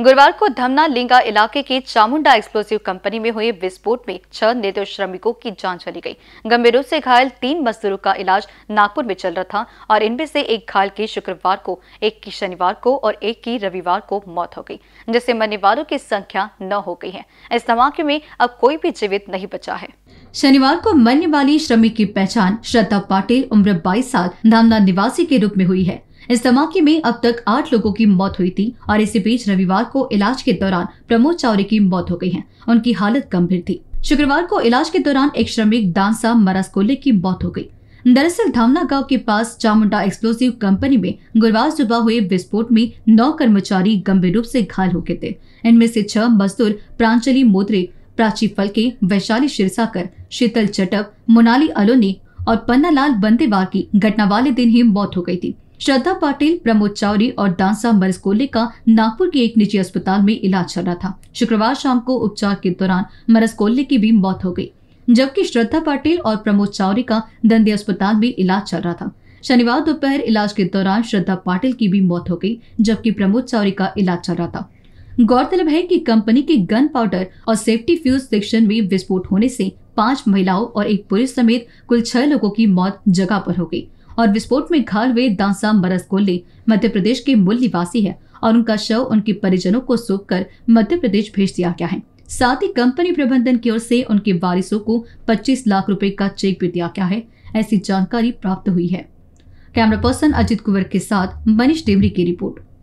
गुरुवार को धमना लिंगा इलाके के चामुंडा एक्सप्लोसिव कंपनी में हुए विस्फोट में छह निर्दोष श्रमिकों की जान चली गई गंभीर रूप से घायल तीन मजदूरों का इलाज नागपुर में चल रहा था और इनमें से एक घायल की शुक्रवार को एक की शनिवार को और एक की रविवार को मौत हो गई जिससे मरने वालों की संख्या नौ हो गई है इस धमाके में अब कोई भी जीवित नहीं बचा है शनिवार को मरने वाली श्रमिक की पहचान श्रद्धा पाटिल उम्र बाईस साल धामना निवासी के रूप में हुई है इस धमाके में अब तक आठ लोगों की मौत हुई थी और इसी बीच रविवार को इलाज के दौरान प्रमोद चावरी की मौत हो गई है उनकी हालत गंभीर थी शुक्रवार को इलाज के दौरान एक श्रमिक दानसा मरासकोले की मौत हो गई दरअसल धामना गांव के पास चामुंडा एक्सप्लोसिव कंपनी में गुरुवार सुबह हुए विस्फोट में नौ कर्मचारी गंभीर रूप से घायल हो गए थे इनमें से छह मजदूर प्रांचली मोद्रे प्राची फलके वैशाली शिरसाकर शीतल चटप मोनाली अलोनी और पन्नालाल बंदेवार की घटना वाले दिन ही मौत हो गई थी श्रद्धा पाटिल प्रमोद चौरी और डांसा मरीज कोले का नागपुर के एक निजी अस्पताल में इलाज चल रहा था शुक्रवार शाम को उपचार के दौरान मरज कोल्ले की भी मौत हो गई जबकि श्रद्धा पाटिल और प्रमोद चौरी का दंदी अस्पताल में इलाज चल रहा था शनिवार दोपहर इलाज के दौरान श्रद्धा पाटिल की भी मौत हो गई जबकि प्रमोद चौरी का इलाज चल रहा था गौरतलब है कि कंपनी के गन पाउडर और सेफ्टी फ्यूज सेक्शन में विस्फोट होने से पांच महिलाओं और एक पुरुष समेत कुल छह लोगों की मौत जगह पर हो गई और विस्फोट में घायल हुए दांसा मरस कोल्ले मध्य प्रदेश के मूल निवासी है और उनका शव उनके परिजनों को सौंप कर मध्य प्रदेश भेज दिया गया है साथ ही कंपनी प्रबंधन की ओर से उनके वारिसों को 25 लाख रुपए का चेक भी दिया गया है ऐसी जानकारी प्राप्त हुई है कैमरा पर्सन अजित कुंवर के साथ मनीष देवरी की रिपोर्ट